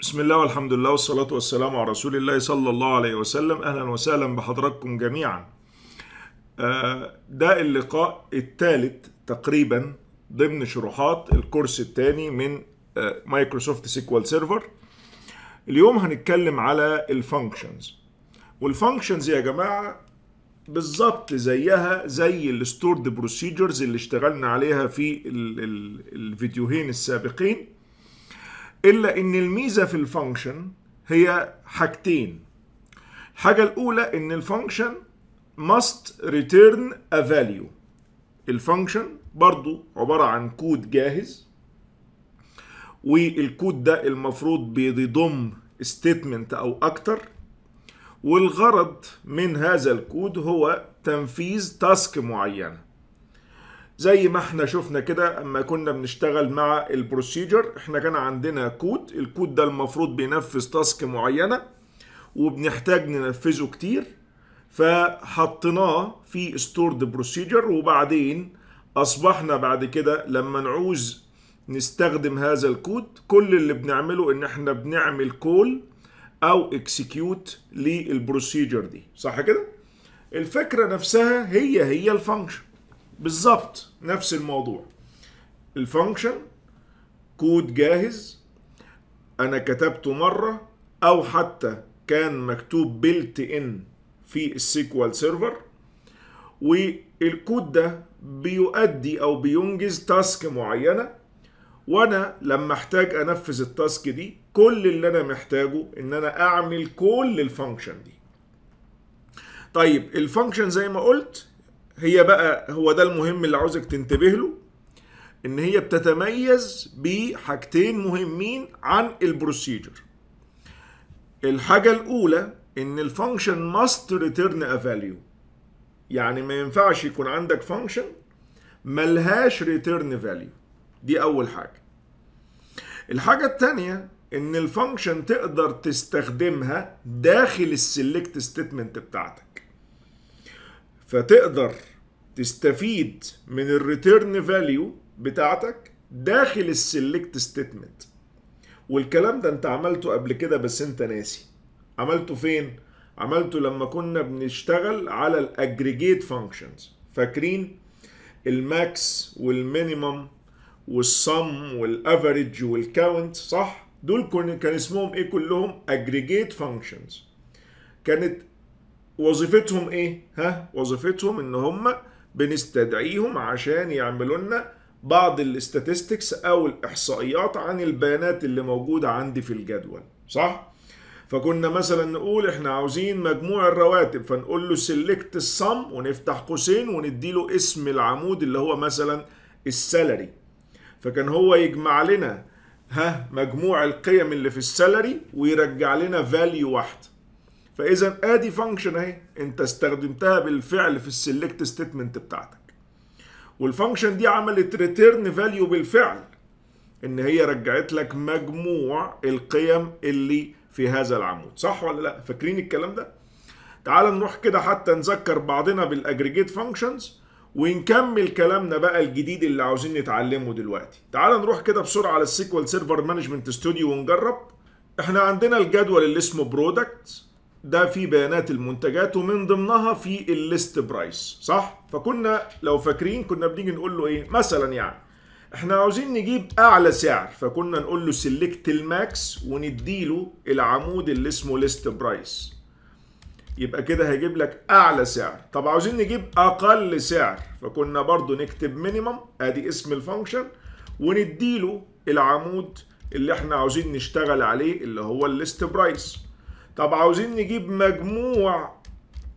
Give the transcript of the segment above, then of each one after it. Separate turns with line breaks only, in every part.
بسم الله والحمد لله والصلاة والسلام على رسول الله صلى الله عليه وسلم أهلا وسهلا بحضراتكم جميعا آه، ده اللقاء الثالث تقريبا ضمن شروحات الكورس الثاني من مايكروسوفت سيكوال سيرفر اليوم هنتكلم على الفانكشنز والفانكشنز يا جماعة بالظبط زيها زي الستورد بروسيجرز اللي اشتغلنا عليها في الفيديوهين السابقين الا ان الميزه في الفانكشن هي حاجتين الحاجه الاولى ان الفانكشن must return a value الفانكشن برضو عباره عن كود جاهز والكود ده المفروض بيضم ستيتمنت او اكتر والغرض من هذا الكود هو تنفيذ تاسك معينه زي ما احنا شفنا كده اما كنا بنشتغل مع البروسيجر احنا كان عندنا كود الكود ده المفروض بينفذ تاسك معينه وبنحتاج ننفذه كتير فحطيناه في ستورد بروسيجر وبعدين اصبحنا بعد كده لما نعوز نستخدم هذا الكود كل اللي بنعمله ان احنا بنعمل كول او اكسكيوت للبروسيجر دي صح كده الفكره نفسها هي هي الفانكشن بالظبط نفس الموضوع الفانكشن كود جاهز انا كتبته مره او حتى كان مكتوب بلت ان في السيكوال سيرفر والكود ده بيؤدي او بينجز تاسك معينه وانا لما احتاج انفذ التاسك دي كل اللي انا محتاجه ان انا اعمل كل الفانكشن دي طيب الفانكشن زي ما قلت هي بقى هو ده المهم اللي عاوزك تنتبه له ان هي بتتميز بحاجتين مهمين عن البروسيجر الحاجة الأولى إن الفانكشن ماست ريتيرن ا فاليو يعني ما ينفعش يكون عندك فانكشن ملهاش ريتيرن فاليو دي أول حاجة الحاجة التانية إن الفانكشن تقدر تستخدمها داخل السلكت ستيتمنت بتاعتك فتقدر تستفيد من الريتيرن فاليو بتاعتك داخل السلكت ستيتمنت والكلام ده انت عملته قبل كده بس انت ناسي عملته فين عملته لما كنا بنشتغل على الاجريجيت فانكشنز فاكرين الماكس والمينيمم والصم والافريج والكاونت صح دول كان اسمهم ايه كلهم اجريجيت فانكشنز كانت وظيفتهم ايه ها وظيفتهم ان هم بنستدعيهم عشان يعملوا لنا بعض الاستاتستكس او الاحصائيات عن البيانات اللي موجوده عندي في الجدول صح فكنا مثلا نقول احنا عاوزين مجموع الرواتب فنقول له سيلكت الصم ونفتح قوسين ونديله اسم العمود اللي هو مثلا السالري فكان هو يجمع لنا ها مجموع القيم اللي في السالري ويرجع لنا فاليو واحده فاذا ادي فانكشن اهي انت استخدمتها بالفعل في السلكت ستيتمنت بتاعتك والفانكشن دي عملت ريتيرن فاليو بالفعل ان هي رجعت لك مجموع القيم اللي في هذا العمود صح ولا لا فاكرين الكلام ده تعال نروح كده حتى نذكر بعضنا بالاجريجيت فانكشنز ونكمل كلامنا بقى الجديد اللي عاوزين نتعلمه دلوقتي تعال نروح كده بسرعه على السيكوال سيرفر مانجمنت ستوديو ونجرب احنا عندنا الجدول اللي اسمه برودكت ده في بيانات المنتجات ومن ضمنها في الليست برايس صح فكنا لو فاكرين كنا بنيجي نقول له ايه مثلا يعني احنا عاوزين نجيب اعلى سعر فكنا نقول له سيلكت الماكس ونديله العمود اللي اسمه ليست برايس يبقى كده هيجيب لك اعلى سعر طب عاوزين نجيب اقل سعر فكنا برضو نكتب مينيمم ادي اسم الفانكشن ونديله العمود اللي احنا عاوزين نشتغل عليه اللي هو الليست برايس طب عاوزين نجيب مجموع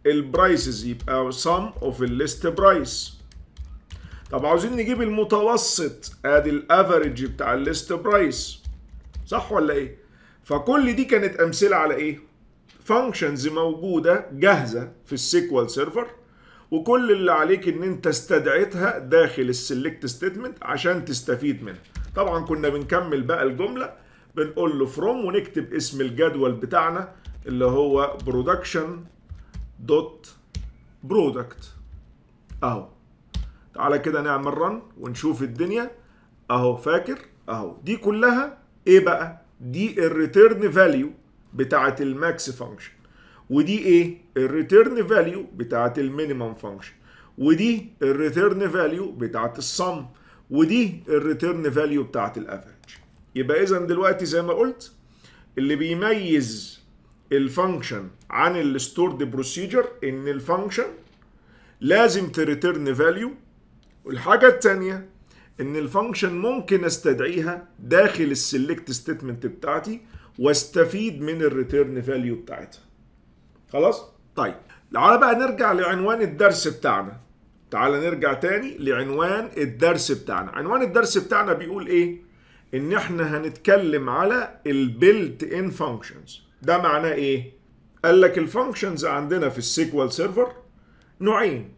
البرايسز يبقى سم اوف الليست برايس طب عاوزين نجيب المتوسط ادي الافريج بتاع الليست برايس صح ولا ايه فكل دي كانت امثله على ايه فانكشنز موجوده جاهزه في السيكوال سيرفر وكل اللي عليك ان انت استدعيتها داخل السيلكت ستيتمنت عشان تستفيد منها طبعا كنا بنكمل بقى الجمله بنقول له فروم ونكتب اسم الجدول بتاعنا اللي هو برودكشن دوت برودكت اهو تعالى كده نعمل رن ونشوف الدنيا اهو فاكر اهو دي كلها ايه بقى دي الريتيرن فاليو بتاعه الماكس فانكشن ودي ايه الريتيرن فاليو بتاعه المينيمم فانكشن ودي الريتيرن فاليو بتاعه الصم ودي الريتيرن فاليو بتاعه الافريج يبقى اذا دلوقتي زي ما قلت اللي بيميز الفانكشن عن الستورد بروسيجر ان الفانكشن لازم تريتيرن فاليو والحاجه الثانيه ان الفانكشن ممكن استدعيها داخل السلكت ستيتمنت بتاعتي واستفيد من الريتيرن فاليو بتاعتها خلاص طيب تعالى بقى نرجع لعنوان الدرس بتاعنا تعالى نرجع تاني لعنوان الدرس بتاعنا عنوان الدرس بتاعنا بيقول ايه ان احنا هنتكلم على البيلت ان فانكشنز ده معناه ايه؟ قال لك الفانكشنز عندنا في السيكوال سيرفر نوعين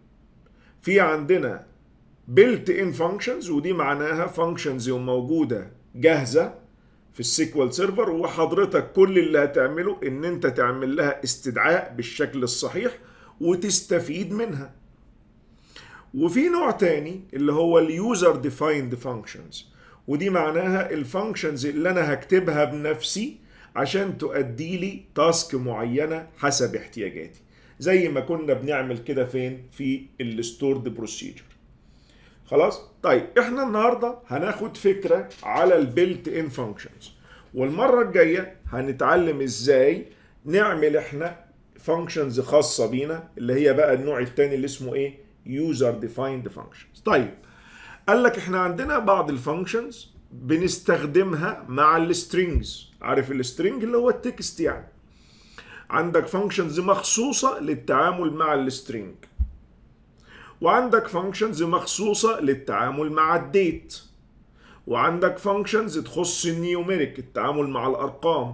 في عندنا بيلت ان فانكشنز ودي معناها فانكشنز موجوده جاهزه في السيكوال سيرفر وحضرتك كل اللي هتعمله ان انت تعمل لها استدعاء بالشكل الصحيح وتستفيد منها وفي نوع تاني اللي هو اليوزر ديفايند فانكشنز ودي معناها الفانكشنز اللي انا هكتبها بنفسي عشان تؤدي لي تاسك معينه حسب احتياجاتي زي ما كنا بنعمل كده فين في الستورد بروسيجر خلاص طيب احنا النهارده هناخد فكره على البيلت ان فانكشنز والمره الجايه هنتعلم ازاي نعمل احنا فانكشنز خاصه بينا اللي هي بقى النوع الثاني اللي اسمه ايه يوزر ديفايند فانكشنز طيب قال لك احنا عندنا بعض الفانكشنز بنستخدمها مع السترينجز عارف السترنج اللي هو التكست يعني عندك فانكشنز مخصوصة للتعامل مع السترنج وعندك فانكشنز مخصوصة للتعامل مع الديت وعندك فانكشنز تخص النيوميريك التعامل مع الأرقام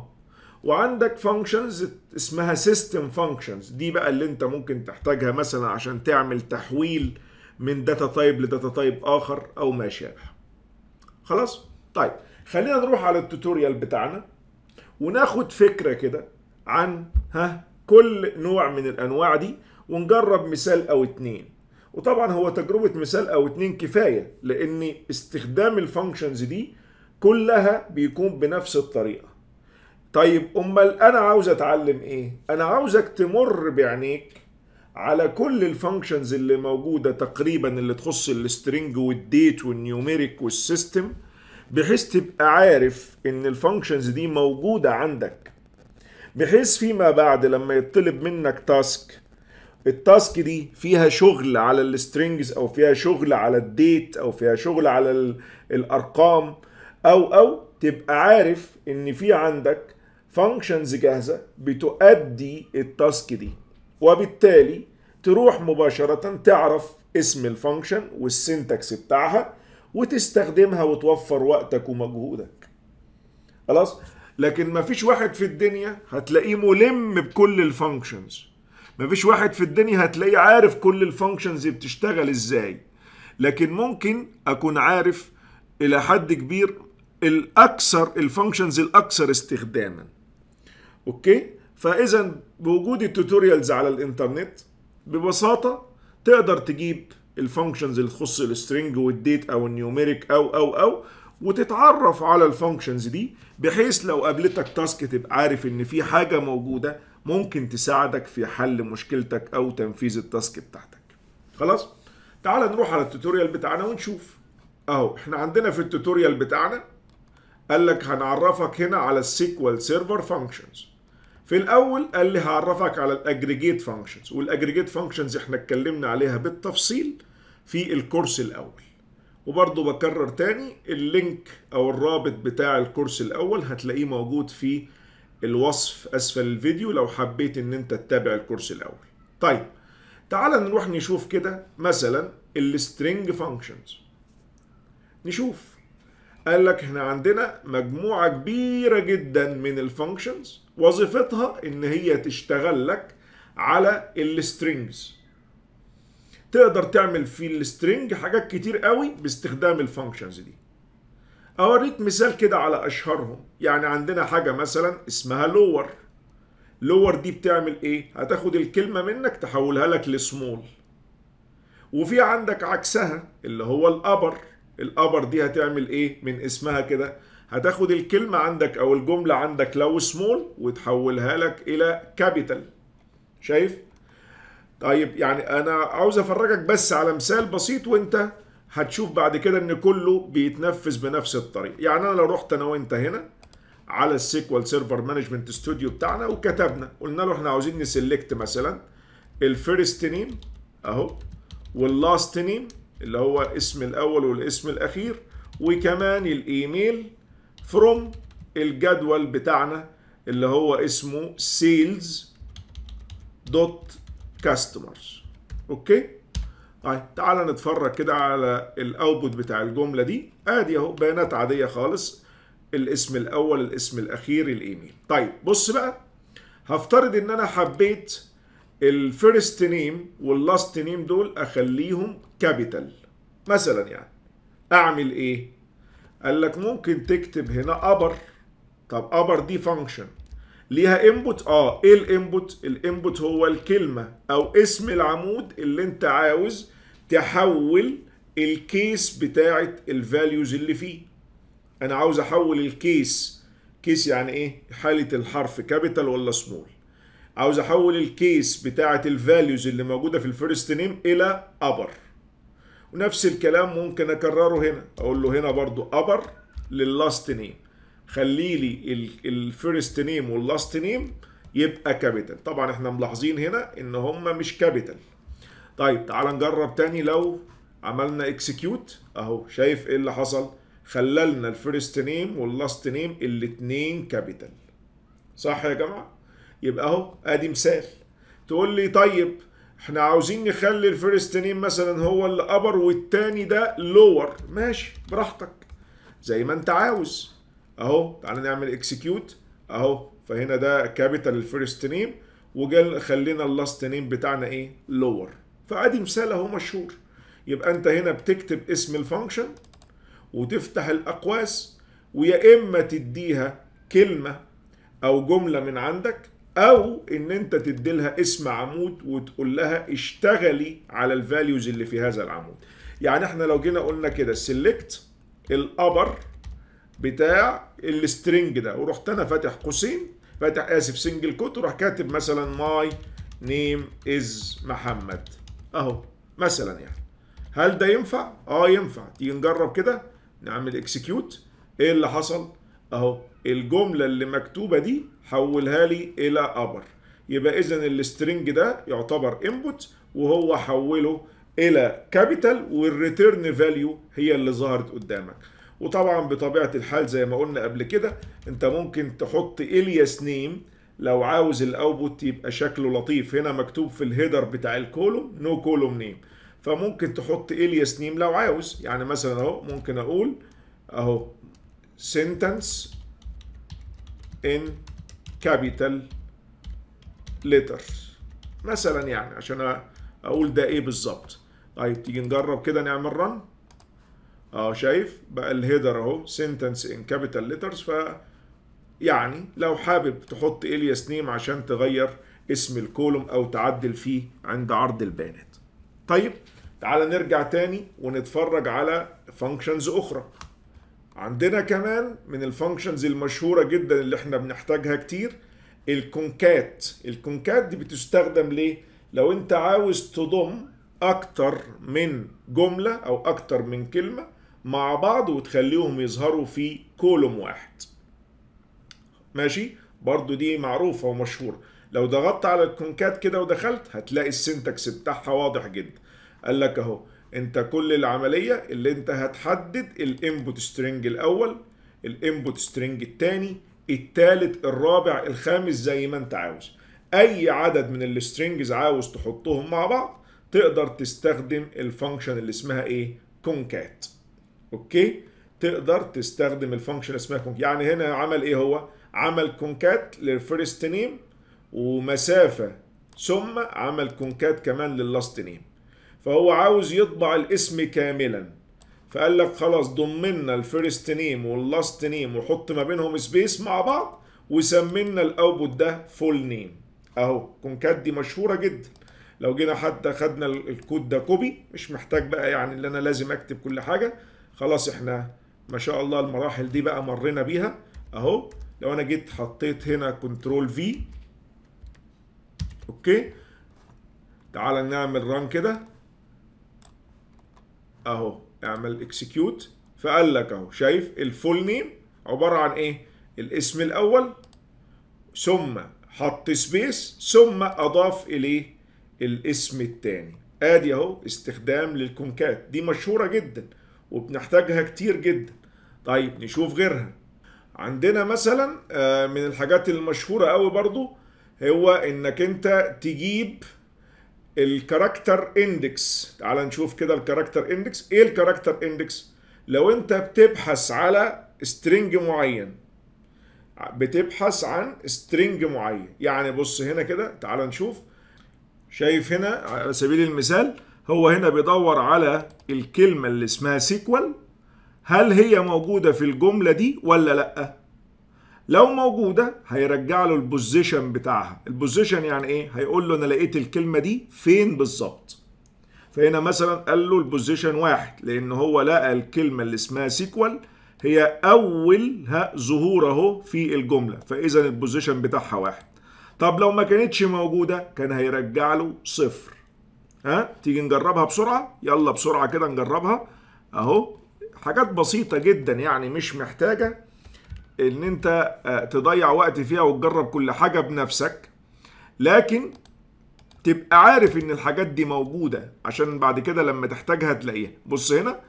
وعندك فانكشنز اسمها سيستم فانكشنز دي بقى اللي انت ممكن تحتاجها مثلا عشان تعمل تحويل من داتا تايب لداتا تايب آخر أو ما شابه خلاص؟ طيب خلينا نروح على التوتوريال بتاعنا وناخد فكره كده عن ها كل نوع من الانواع دي ونجرب مثال او اتنين وطبعا هو تجربه مثال او اتنين كفايه لان استخدام الفانكشنز دي كلها بيكون بنفس الطريقه طيب امال انا عاوز اتعلم ايه انا عاوزك تمر بعينيك على كل الفانكشنز اللي موجوده تقريبا اللي تخص السترينج والديت والنيوميريك والسيستم بحيث تبقى عارف ان الفانكشنز دي موجوده عندك بحيث فيما بعد لما يطلب منك تاسك التاسك دي فيها شغل على السترينجز او فيها شغل على الديت او فيها شغل على الارقام او او تبقى عارف ان في عندك فانكشنز جاهزه بتؤدي التاسك دي وبالتالي تروح مباشره تعرف اسم الفانكشن والسنتكس بتاعها وتستخدمها وتوفر وقتك ومجهودك خلاص لكن ما فيش واحد في الدنيا هتلاقيه ملم بكل الفانكشنز ما فيش واحد في الدنيا هتلاقيه عارف كل الفانكشنز بتشتغل ازاي لكن ممكن اكون عارف الى حد كبير الاكثر الفانكشنز الاكثر استخداما اوكي فاذا بوجود التوتوريالز على الانترنت ببساطه تقدر تجيب الفانكشنز اللي تخص السترنج والديت او النيوميريك او او او وتتعرف على الفانكشنز دي بحيث لو قابلتك تاسك تبقى عارف ان في حاجه موجوده ممكن تساعدك في حل مشكلتك او تنفيذ التاسك بتاعتك خلاص تعال نروح على التوتوريال بتاعنا ونشوف اهو احنا عندنا في التوتوريال بتاعنا قال لك هنعرفك هنا على السيكوال سيرفر فانكشنز في الاول قال لي هعرفك على الاجريجيت فانكشنز والاجريجيت فانكشنز احنا اتكلمنا عليها بالتفصيل في الكورس الأول وبرضو بكرر تاني اللينك أو الرابط بتاع الكورس الأول هتلاقيه موجود في الوصف أسفل الفيديو لو حبيت إن أنت تتابع الكورس الأول طيب تعال نروح نشوف كده مثلا السترينج فانكشنز نشوف قال لك احنا عندنا مجموعة كبيرة جدا من الفانكشنز وظيفتها ان هي تشتغل لك على السترينجز تقدر تعمل في السترنج حاجات كتير قوي باستخدام الفانكشنز دي اوريك مثال كده على اشهرهم يعني عندنا حاجه مثلا اسمها لور لور دي بتعمل ايه هتاخد الكلمه منك تحولها لك لسمول وفي عندك عكسها اللي هو الابر الابر دي هتعمل ايه من اسمها كده هتاخد الكلمه عندك او الجمله عندك لو سمول وتحولها لك الى كابيتال شايف طيب يعني انا عاوز افرجك بس على مثال بسيط وانت هتشوف بعد كده ان كله بيتنفذ بنفس الطريقه يعني انا لو رحت انا وانت هنا على السيكوال سيرفر مانجمنت ستوديو بتاعنا وكتبنا قلنا له احنا عاوزين نسلكت مثلا الفيرست نيم اهو واللاست نيم اللي هو اسم الاول والاسم الاخير وكمان الايميل فروم الجدول بتاعنا اللي هو اسمه sales.com دوت كاستمرز اوكي طيب تعال نتفرج كده على الاوتبوت بتاع الجمله دي ادي اهو بيانات عاديه خالص الاسم الاول الاسم الاخير الايميل طيب بص بقى هفترض ان انا حبيت الفيرست نيم واللاست نيم دول اخليهم كابيتال مثلا يعني اعمل ايه قال لك ممكن تكتب هنا ابر طب ابر دي فانكشن ليها انبوت اه ايه الانبوت الانبوت هو الكلمه او اسم العمود اللي انت عاوز تحول الكيس بتاعه الفاليوز اللي فيه انا عاوز احول الكيس كيس يعني ايه حاله الحرف كابيتال ولا سمول عاوز احول الكيس بتاعه الفاليوز اللي موجوده في الفيرست نيم الى ابر ونفس الكلام ممكن اكرره هنا اقول له هنا برضو ابر لللاست نيم خلي لي الفيرست نيم واللاست نيم يبقى كابيتال طبعا احنا ملاحظين هنا ان هم مش كابيتال طيب تعال نجرب تاني لو عملنا اكسكيوت اهو شايف ايه اللي حصل خللنا الفيرست نيم واللاست نيم الاثنين كابيتال صح يا جماعه يبقى اهو ادي مثال تقول لي طيب احنا عاوزين نخلي الفيرست نيم مثلا هو اللي ابر والتاني ده لور ماشي براحتك زي ما انت عاوز اهو تعالى نعمل اكسكيوت اهو فهنا ده كابيتال الفيرست نيم وقال خلينا اللاست نيم بتاعنا ايه لور فادي مثال اهو مشهور يبقى انت هنا بتكتب اسم الفانكشن وتفتح الاقواس ويا اما تديها كلمه او جمله من عندك او ان انت تدي لها اسم عمود وتقول لها اشتغلي على الفاليوز اللي في هذا العمود يعني احنا لو جينا قلنا كده سيلكت الابر بتاع السترنج ده ورحت انا فاتح قوسين فاتح اسف سنجل كوت وراح كاتب مثلا ماي نيم از محمد اهو مثلا يعني هل ده ينفع؟ اه ينفع تيجي نجرب كده نعمل اكسكيوت ايه اللي حصل؟ اهو الجمله اللي مكتوبه دي حولها لي الى ابر يبقى اذا السترنج ده يعتبر انبوت وهو حوله الى كابيتال والريتيرن فاليو هي اللي ظهرت قدامك وطبعا بطبيعه الحال زي ما قلنا قبل كده انت ممكن تحط الياس نيم لو عاوز الاوتبوت يبقى شكله لطيف هنا مكتوب في الهيدر بتاع الكولوم نو كولوم نيم فممكن تحط الياس نيم لو عاوز يعني مثلا اهو ممكن اقول اهو sentence in capital letters مثلا يعني عشان اقول ده ايه بالظبط طيب تيجي نجرب كده نعمل رن اه شايف بقى الهيدر اهو سنتنس ان كابيتال ليترز ف يعني لو حابب تحط الياس نيم عشان تغير اسم الكولوم او تعدل فيه عند عرض البيانات طيب تعال نرجع تاني ونتفرج على فانكشنز اخرى عندنا كمان من الفانكشنز المشهوره جدا اللي احنا بنحتاجها كتير الكونكات الكونكات دي بتستخدم ليه لو انت عاوز تضم اكتر من جمله او اكتر من كلمه مع بعض وتخليهم يظهروا في كولوم واحد ماشي برضو دي معروفة ومشهورة لو ضغطت على الكونكات كده ودخلت هتلاقي السنتكس بتاعها واضح جدا قال لك اهو انت كل العملية اللي انت هتحدد الانبوت سترينج الاول الانبوت سترينج الثاني الثالث الرابع الخامس زي ما انت عاوز اي عدد من السترينجز عاوز تحطهم مع بعض تقدر تستخدم الفانكشن اللي اسمها ايه كونكات اوكي تقدر تستخدم الفانكشن اسمها كونك يعني هنا عمل ايه هو عمل كونكات للفيرست نيم ومسافه ثم عمل كونكات كمان لللاست نيم فهو عاوز يطبع الاسم كاملا فقال لك خلاص ضمنا الفيرست نيم واللاست نيم وحط ما بينهم سبيس مع بعض وسمينا الاوتبوت ده فول نيم اهو كونكات دي مشهوره جدا لو جينا حتى خدنا الكود ده كوبي مش محتاج بقى يعني ان انا لازم اكتب كل حاجه خلاص احنا ما شاء الله المراحل دي بقى مرينا بيها اهو لو انا جيت حطيت هنا كنترول في اوكي تعال نعمل ران كده اهو اعمل اكسكيوت فقال لك اهو شايف الفول نيم عباره عن ايه الاسم الاول ثم حط سبيس ثم اضاف اليه الاسم الثاني ادي اهو استخدام للكونكات دي مشهوره جدا وبنحتاجها كتير جدا طيب نشوف غيرها عندنا مثلا آه، من الحاجات المشهورة قوي برضو هو انك انت تجيب الكاركتر اندكس تعال نشوف كده الكاركتر اندكس ايه الكاركتر اندكس لو انت بتبحث على سترينج معين بتبحث عن سترينج معين يعني بص هنا كده تعال نشوف شايف هنا على سبيل المثال هو هنا بيدور على الكلمة اللي اسمها سيكوال هل هي موجودة في الجملة دي ولا لأ؟ لو موجودة هيرجع له البوزيشن بتاعها البوزيشن يعني ايه؟ هيقول له انا لقيت الكلمة دي فين بالظبط فهنا مثلا قال له البوزيشن واحد لان هو لقى الكلمة اللي اسمها سيكوال هي اولها ظهور اهو في الجملة فاذا البوزيشن بتاعها واحد طب لو ما كانتش موجودة كان هيرجع له صفر ها تيجي نجربها بسرعه يلا بسرعه كده نجربها اهو حاجات بسيطه جدا يعني مش محتاجه ان انت آه، تضيع وقت فيها وتجرب كل حاجه بنفسك لكن تبقى عارف ان الحاجات دي موجوده عشان بعد كده لما تحتاجها تلاقيها بص هنا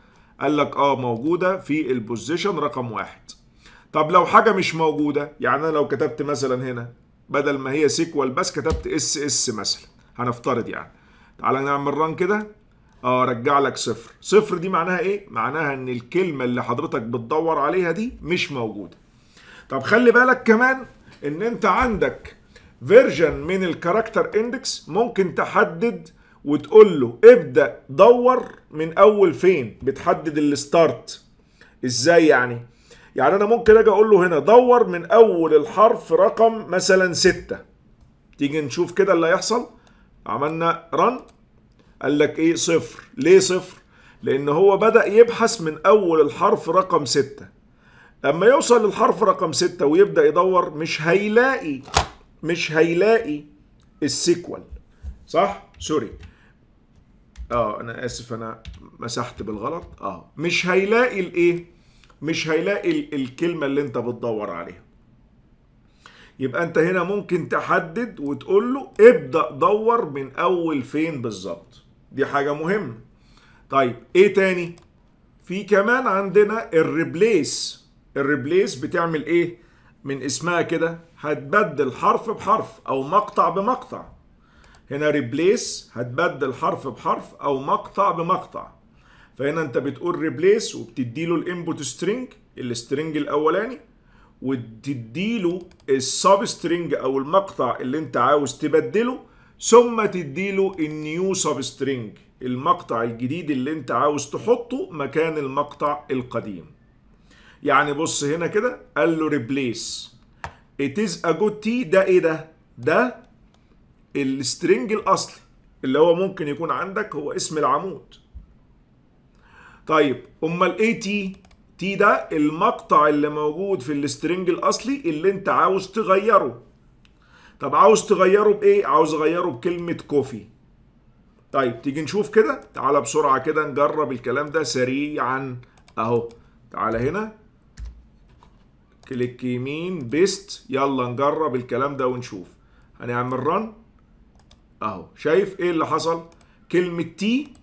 قال لك اه موجوده في البوزيشن رقم واحد طب لو حاجه مش موجوده يعني انا لو كتبت مثلا هنا بدل ما هي سيكوال بس كتبت اس اس مثلا هنفترض يعني تعالى نعمل ران كده اه رجع لك صفر صفر دي معناها ايه معناها ان الكلمه اللي حضرتك بتدور عليها دي مش موجوده طب خلي بالك كمان ان انت عندك فيرجن من الكاركتر اندكس ممكن تحدد وتقول له ابدا دور من اول فين بتحدد الستارت ازاي يعني يعني انا ممكن اجي اقول له هنا دور من اول الحرف رقم مثلا ستة تيجي نشوف كده اللي هيحصل عملنا رن قال لك ايه صفر ليه صفر لان هو بدأ يبحث من اول الحرف رقم ستة اما يوصل للحرف رقم ستة ويبدأ يدور مش هيلاقي مش هيلاقي السيكوال صح سوري اه انا اسف انا مسحت بالغلط اه مش هيلاقي الايه مش هيلاقي الكلمه اللي انت بتدور عليها يبقى انت هنا ممكن تحدد وتقول له ابدأ دور من اول فين بالظبط دي حاجة مهمة طيب ايه تاني في كمان عندنا الريبليس الريبليس بتعمل ايه من اسمها كده هتبدل حرف بحرف او مقطع بمقطع هنا ريبليس هتبدل حرف بحرف او مقطع بمقطع فهنا انت بتقول ريبليس وبتدي له الانبوت سترينج السترينج الاولاني وتديله السب سترينج او المقطع اللي انت عاوز تبدله ثم تديله النيو سب سترينج المقطع الجديد اللي انت عاوز تحطه مكان المقطع القديم يعني بص هنا كده قال له ريبليس ات از ا جود تي ده ايه ده ده السترينج الاصلي اللي هو ممكن يكون عندك هو اسم العمود طيب امال ايه تي تي ده المقطع اللي موجود في السترنج الاصلي اللي انت عاوز تغيره طب عاوز تغيره بايه عاوز اغيره بكلمه كوفي طيب تيجي نشوف كده تعالى بسرعه كده نجرب الكلام ده سريعا اهو تعالى هنا كليك يمين بيست يلا نجرب الكلام ده ونشوف هنعمل رن اهو شايف ايه اللي حصل كلمه تي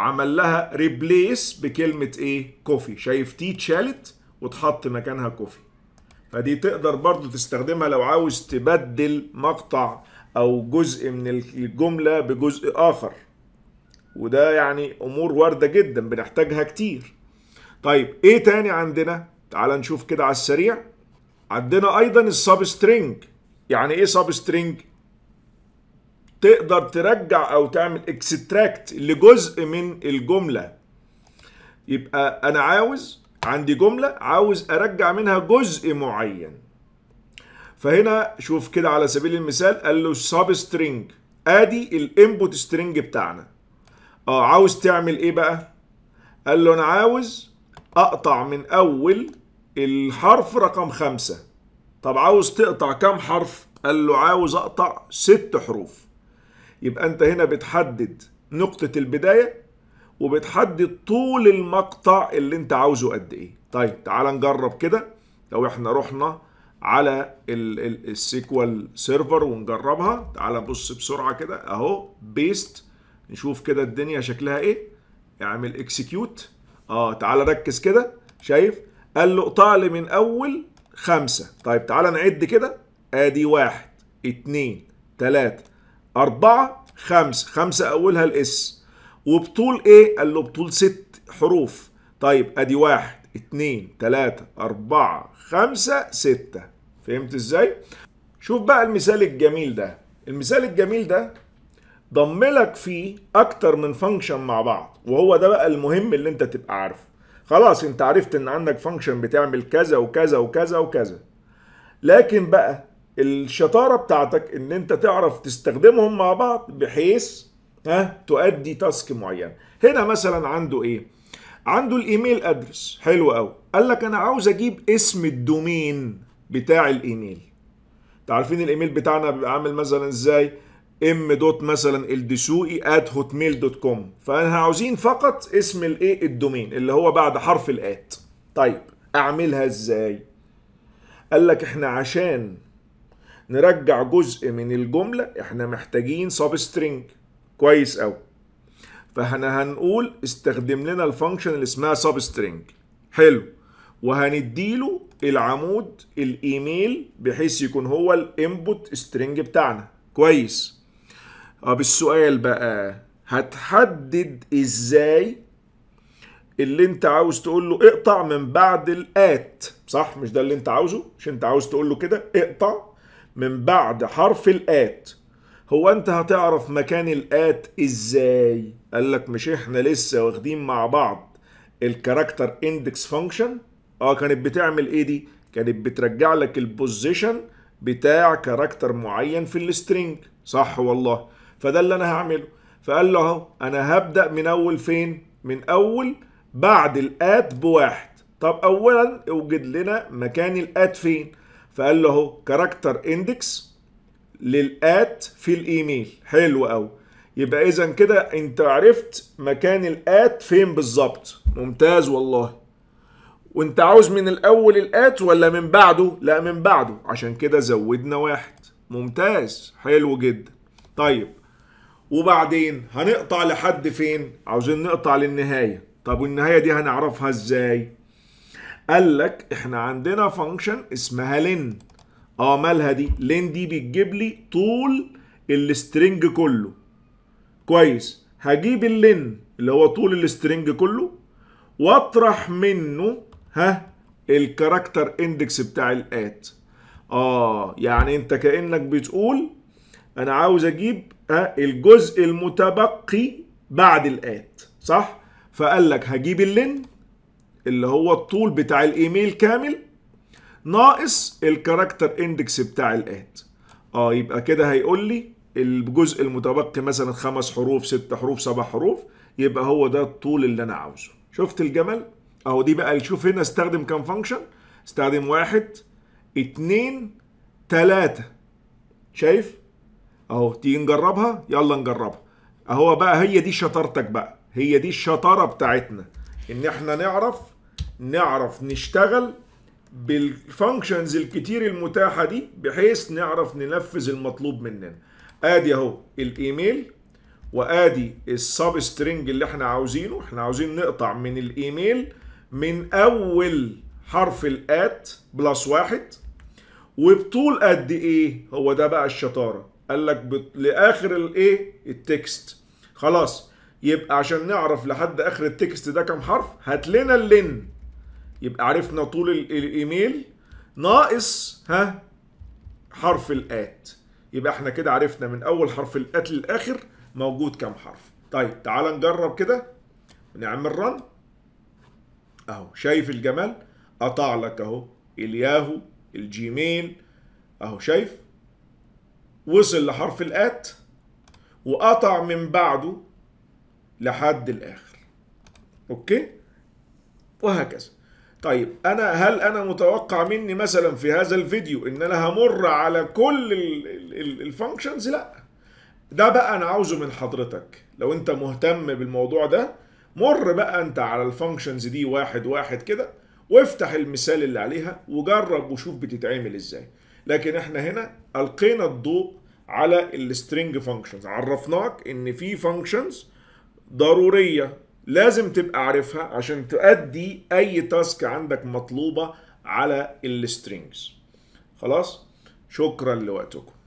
عمل لها ريبليس بكلمه ايه كوفي شايف تي اتشالت واتحط مكانها كوفي فدي تقدر برضو تستخدمها لو عاوز تبدل مقطع او جزء من الجمله بجزء اخر وده يعني امور وارده جدا بنحتاجها كتير طيب ايه تاني عندنا تعال نشوف كده على السريع عندنا ايضا السب سترينج يعني ايه سب سترينج تقدر ترجع او تعمل اكستراكت لجزء من الجمله يبقى انا عاوز عندي جمله عاوز ارجع منها جزء معين فهنا شوف كده على سبيل المثال قال له سب سترينج ادي الانبوت سترينج بتاعنا اه عاوز تعمل ايه بقى قال له انا عاوز اقطع من اول الحرف رقم خمسة طب عاوز تقطع كام حرف قال له عاوز اقطع ست حروف يبقى انت هنا بتحدد نقطة البداية وبتحدد طول المقطع اللي انت عاوزه قد ايه طيب تعال نجرب كده لو احنا رحنا على السيكوال سيرفر ونجربها تعال نبص بسرعة كده اهو بيست نشوف كده الدنيا شكلها ايه اعمل اكسكيوت اه تعال ركز كده شايف قال له اقطع لي من اول خمسة طيب تعال نعد كده ادي واحد اتنين تلاتة أربعة خمسة خمسة أولها الإس وبطول إيه؟ قال له بطول ست حروف طيب أدي واحد اتنين تلاتة أربعة خمسة ستة فهمت إزاي؟ شوف بقى المثال الجميل ده المثال الجميل ده ضم لك فيه أكتر من فانكشن مع بعض وهو ده بقى المهم اللي أنت تبقى عارفه خلاص أنت عرفت إن عندك فانكشن بتعمل كذا وكذا وكذا وكذا لكن بقى الشطاره بتاعتك ان انت تعرف تستخدمهم مع بعض بحيث ها تؤدي تاسك معين هنا مثلا عنده ايه عنده الايميل ادرس حلو قوي قال لك انا عاوز اجيب اسم الدومين بتاع الايميل انتوا عارفين الايميل بتاعنا بيبقى عامل مثلا ازاي ام دوت مثلا الدسوقي ات هوت ميل دوت كوم فانا عاوزين فقط اسم الايه الدومين اللي هو بعد حرف الات طيب اعملها ازاي قال لك احنا عشان نرجع جزء من الجملة احنا محتاجين substring كويس قوي فاحنا هنقول استخدم لنا الفانكشن اللي اسمها substring حلو وهنديله العمود الايميل بحيث يكون هو الانبوت سترينج بتاعنا كويس طب السؤال بقى هتحدد ازاي اللي انت عاوز تقول له اقطع من بعد الات صح مش ده اللي انت عاوزه مش انت عاوز تقول له كده اقطع من بعد حرف الآت هو أنت هتعرف مكان الآت إزاي؟ قال لك مش إحنا لسه واخدين مع بعض الكاركتر اندكس فانكشن اه كانت بتعمل ايه دي؟ كانت بترجع لك البوزيشن بتاع كاركتر معين في السترينج صح والله فده اللي انا هعمله فقال له اهو انا هبدا من اول فين؟ من اول بعد الات بواحد طب اولا اوجد لنا مكان الات فين؟ فقال له اهو كاركتر اندكس للات في الايميل حلو قوي يبقى اذا كده انت عرفت مكان الات فين بالظبط ممتاز والله وانت عاوز من الاول الات ولا من بعده لا من بعده عشان كده زودنا واحد ممتاز حلو جدا طيب وبعدين هنقطع لحد فين عاوزين نقطع للنهايه طب والنهايه دي هنعرفها ازاي قال لك احنا عندنا فانكشن اسمها لين اه مالها دي لين دي بتجيب لي طول السترنج كله كويس هجيب اللين اللي هو طول السترنج كله واطرح منه ها الكاركتر اندكس بتاع الات اه يعني انت كانك بتقول انا عاوز اجيب ها الجزء المتبقي بعد الات صح فقال لك هجيب اللين اللي هو الطول بتاع الايميل كامل ناقص الكاركتر اندكس بتاع الاد اه يبقى كده هيقول لي الجزء المتبقي مثلا خمس حروف ست حروف سبع حروف يبقى هو ده الطول اللي انا عاوزه شفت الجمل اهو دي بقى شوف هنا استخدم كام فانكشن استخدم واحد اتنين تلاتة شايف اهو تيجي نجربها يلا نجربها اهو بقى هي دي شطارتك بقى هي دي الشطاره بتاعتنا ان احنا نعرف نعرف نشتغل بالفانكشنز الكتير المتاحة دي بحيث نعرف ننفذ المطلوب مننا ادي اهو الايميل وادي السب اللي احنا عاوزينه احنا عاوزين نقطع من الايميل من اول حرف الات بلس واحد وبطول قد ايه هو ده بقى الشطاره قال لك لاخر الايه التكست خلاص يبقى عشان نعرف لحد اخر التكست ده كام حرف هات لنا اللين يبقى عرفنا طول الايميل ناقص ها حرف الات يبقى احنا كده عرفنا من اول حرف الات للاخر موجود كام حرف طيب تعال نجرب كده نعمل رن اهو شايف الجمال قطع لك اهو الياهو الجيميل اهو شايف وصل لحرف الات وقطع من بعده لحد الاخر اوكي وهكذا طيب انا هل انا متوقع مني مثلا في هذا الفيديو ان انا همر على كل الفانكشنز لا ده بقى انا عاوزه من حضرتك لو انت مهتم بالموضوع ده مر بقى انت على الفانكشنز دي واحد واحد كده وافتح المثال اللي عليها وجرب وشوف بتتعمل ازاي لكن احنا هنا القينا الضوء على السترينج فانكشنز عرفناك ان في فانكشنز ضروريه لازم تبقى عارفها عشان تؤدي اي تاسك عندك مطلوبه على السترينجز خلاص شكرا لوقتكم